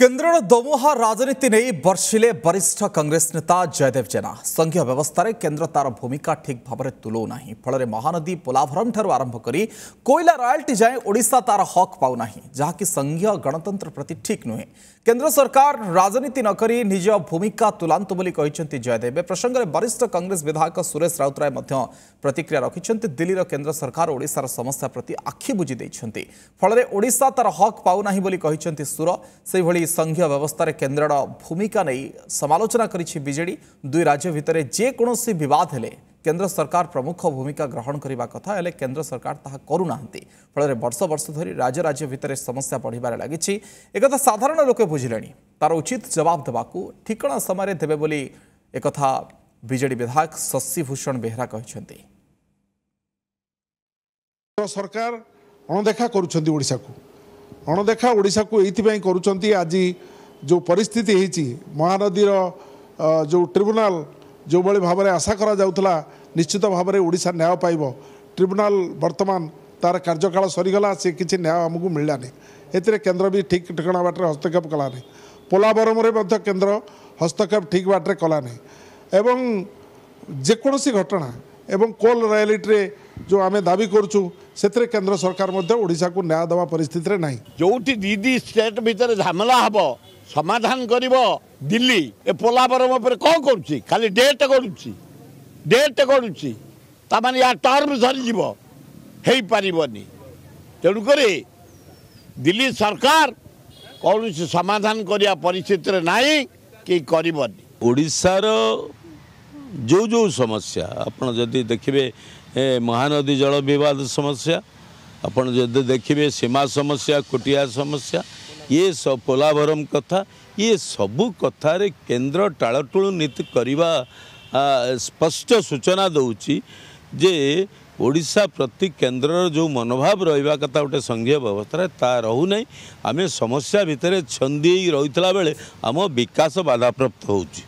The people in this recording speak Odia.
केन्द्र दमुहा राजनीति नहीं बर्षिले वरिष्ठ कांग्रेस नेता जयदेव जेना संघीय व्यवस्था केन्द्र तार भूमिका ठीक भाव में तुलाऊना फल महानदी पोलाभरम आरंभ कर कोयला रयाल्टी जाए ओडा तार हक पाऊना जहाँकि संघीय गणतंत्र प्रति ठीक नुहे केन्द्र सरकार राजनीति नक निज भूमिका तुलांतु बोली जयदेव ए प्रसंग में वरिष्ठ कंग्रेस विधायक सुरेश राउतराय प्रतिक्रिया रखिंट दिल्ली केन्द्र सरकार ओडार समस्या प्रति आखि बुझी फलशा तार हक पाऊना सुर से ସଂଘୀୟ ବ୍ୟବସ୍ଥାରେ କେନ୍ଦ୍ରର ଭୂମିକା ନେଇ ସମାଲୋଚନା କରିଛି ବିଜେଡି ଦୁଇ ରାଜ୍ୟ ଭିତରେ ଯେକୌଣସି ବିବାଦ ହେଲେ କେନ୍ଦ୍ର ସରକାର ପ୍ରମୁଖ ଭୂମିକା ଗ୍ରହଣ କରିବା କଥା ହେଲେ କେନ୍ଦ୍ର ସରକାର ତାହା କରୁନାହାନ୍ତି ଫଳରେ ବର୍ଷ ବର୍ଷ ଧରି ରାଜ୍ୟ ରାଜ୍ୟ ଭିତରେ ସମସ୍ୟା ବଢ଼ିବାରେ ଲାଗିଛି ଏକଥା ସାଧାରଣ ଲୋକେ ବୁଝିଲେଣି ତାର ଉଚିତ ଜବାବ ଦେବାକୁ ଠିକଣା ସମୟରେ ଦେବେ ବୋଲି ଏକଥା ବିଜେଡି ବିଧାୟକ ଶଶିଭୂଷଣ ବେହେରା କହିଛନ୍ତି ସରକାର ଅଣଦେଖା କରୁଛନ୍ତି ଓଡ଼ିଶାକୁ ଅଣଦେଖା ଓଡ଼ିଶାକୁ ଏଇଥିପାଇଁ କରୁଛନ୍ତି ଆଜି ଯେଉଁ ପରିସ୍ଥିତି ହେଇଛି ମହାନଦୀର ଯେଉଁ ଟ୍ରିବ୍ୟୁନାଲ ଯେଉଁଭଳି ଭାବରେ ଆଶା କରାଯାଉଥିଲା ନିଶ୍ଚିତ ଭାବରେ ଓଡ଼ିଶା ନ୍ୟାୟ ପାଇବ ଟ୍ରିବ୍ୟୁନାଲ ବର୍ତ୍ତମାନ ତା'ର କାର୍ଯ୍ୟକାଳ ସରିଗଲା ସେ କିଛି ନ୍ୟାୟ ଆମକୁ ମିଳିଲାନି ଏଥିରେ କେନ୍ଦ୍ର ବି ଠିକ୍ ଠିକଣା ବାଟରେ ହସ୍ତକ୍ଷେପ କଲାନି ପୋଲାବରମରେ ମଧ୍ୟ କେନ୍ଦ୍ର ହସ୍ତକ୍ଷେପ ଠିକ୍ ବାଟରେ କଲାନି ଏବଂ ଯେକୌଣସି ଘଟଣା ଏବଂ କୋଲ୍ ରୟାଲିଟିରେ ଯେଉଁ ଆମେ ଦାବି କରୁଛୁ ସେଥିରେ କେନ୍ଦ୍ର ସରକାର ମଧ୍ୟ ଓଡ଼ିଶାକୁ ନ୍ୟାୟ ଦେବା ପରିସ୍ଥିତିରେ ନାହିଁ ଯେଉଁଠି ଦିଦି ଷ୍ଟେଟ୍ ଭିତରେ ଝାମଲା ହେବ ସମାଧାନ କରିବ ଦିଲ୍ଲୀ ଏ ପୋଲାବରମ ଉପରେ କ'ଣ କରୁଛି ଖାଲି ଡେଟ୍ ଗଡ଼ୁଛି ଡେଟ୍ ଗଡ଼ୁଛି ତା ମାନେ ୟା ଟର୍ମ ସରିଯିବ ହେଇପାରିବନି ତେଣୁକରି ଦିଲ୍ଲୀ ସରକାର କୌଣସି ସମାଧାନ କରିବା ପରିସ୍ଥିତିରେ ନାହିଁ କି କରିବନି ଓଡ଼ିଶାର ଯେଉଁ ଯେଉଁ ସମସ୍ୟା ଆପଣ ଯଦି ଦେଖିବେ ମହାନଦୀ ଜଳ ବିବାଦ ସମସ୍ୟା ଆପଣ ଯଦି ଦେଖିବେ ସୀମା ସମସ୍ୟା କୋଟିଆ ସମସ୍ୟା ଇଏ ସ ପୋଲାଭରମ କଥା ଇଏ ସବୁ କଥାରେ କେନ୍ଦ୍ର ଟାଳଟୁଳୁ ନୀତି କରିବା ସ୍ପଷ୍ଟ ସୂଚନା ଦେଉଛି ଯେ ଓଡ଼ିଶା ପ୍ରତି କେନ୍ଦ୍ରର ଯେଉଁ ମନୋଭାବ ରହିବା କଥା ଗୋଟେ ସଂଘୀୟ ବ୍ୟବସ୍ଥାରେ ତା ରହୁନାହିଁ ଆମେ ସମସ୍ୟା ଭିତରେ ଛନ୍ଦି ହେଇ ରହିଥିଲା ବେଳେ ଆମ ବିକାଶ ବାଧାପ୍ରାପ୍ତ ହେଉଛି